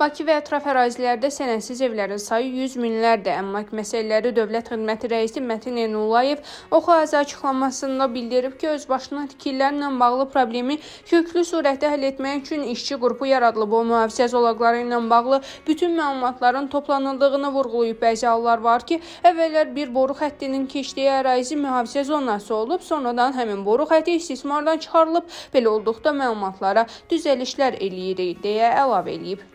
Bakı və ətraf ərazilərdə sənədsiz evlərin sayı 100 minlərdir. Əmlak məsələləri Dövlət Xidməti rəisi Mətin Enullayev Oxu Azə açıqlamasında bildirib ki, özbaşına tikililərlə bağlı problemi köklü surətdə həll etmək üçün işçi qrupu yaradılıb. O mühafizə zolaqları ilə bağlı bütün məlumatların toplanıldığını vurğulayıb. Bəzi hallar var ki, əvvəllər bir boru xəttinin keçdiyi ərazi mühafizə zonası olub, sonradan həmin boru xətti istismardan çıxarılıb. Belə olduqda məlumatlara düzəlişlər eləyirik deyə əlavə eləyib.